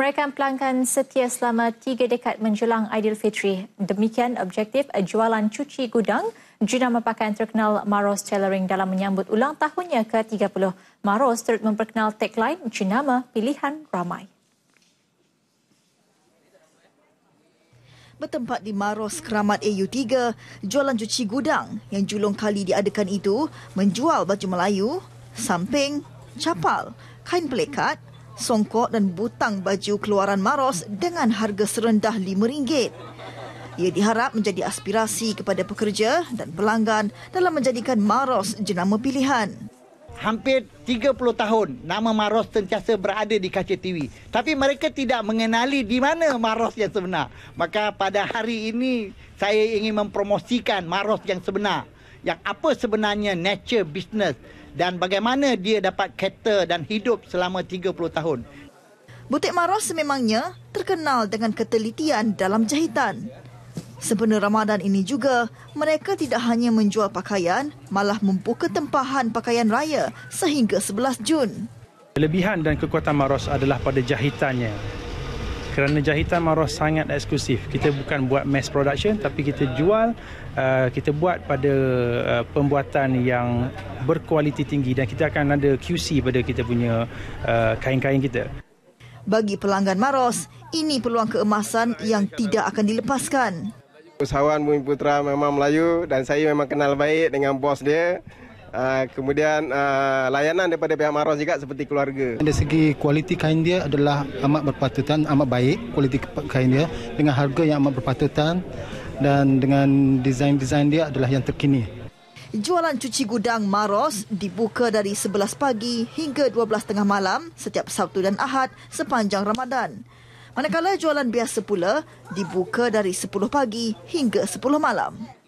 Mereka pelanggan setia selama tiga dekad menjelang Aidilfitri. Demikian objektif jualan cuci gudang Juna merupakan terkenal Maros Tailoring dalam menyambut ulang tahunnya ke-30. Maros turut memperkenal tagline Jenama Pilihan Ramai. Bertempat di Maros Keramat AU3, jualan cuci gudang yang julung kali diadakan itu menjual baju Melayu, samping, capal, kain pelekat, songkok dan butang baju keluaran Maros dengan harga serendah RM5. Ia diharap menjadi aspirasi kepada pekerja dan pelanggan dalam menjadikan Maros jenama pilihan. Hampir 30 tahun nama Maros sentiasa berada di kaca TV. Tapi mereka tidak mengenali di mana Maros yang sebenar. Maka pada hari ini saya ingin mempromosikan Maros yang sebenar yang apa sebenarnya nature business dan bagaimana dia dapat cater dan hidup selama 30 tahun. Butik Maros sememangnya terkenal dengan ketelitian dalam jahitan. Sempena Ramadan ini juga, mereka tidak hanya menjual pakaian, malah membuka tempahan pakaian raya sehingga 11 Jun. Kelebihan dan kekuatan Maros adalah pada jahitannya kerana jahitan maruah sangat eksklusif. Kita bukan buat mass production tapi kita jual uh, kita buat pada uh, pembuatan yang berkualiti tinggi dan kita akan ada QC pada kita punya uh, kain-kain kita. Bagi pelanggan Maros, ini peluang keemasan yang tidak akan dilepaskan. Usahawan Bumi Putra memang Melayu dan saya memang kenal baik dengan bos dia. Ah, kemudian ah, layanan daripada pihak maros juga seperti keluarga. Dari segi kualiti kain dia adalah amat berpatutan, amat baik kualiti kain dia dengan harga yang amat berpatutan dan dengan desain-desain dia adalah yang terkini. Jualan cuci gudang Maros dibuka dari 11 pagi hingga 12 tengah malam setiap Sabtu dan Ahad sepanjang Ramadan. Manakala jualan biasa pula dibuka dari 10 pagi hingga 10 malam.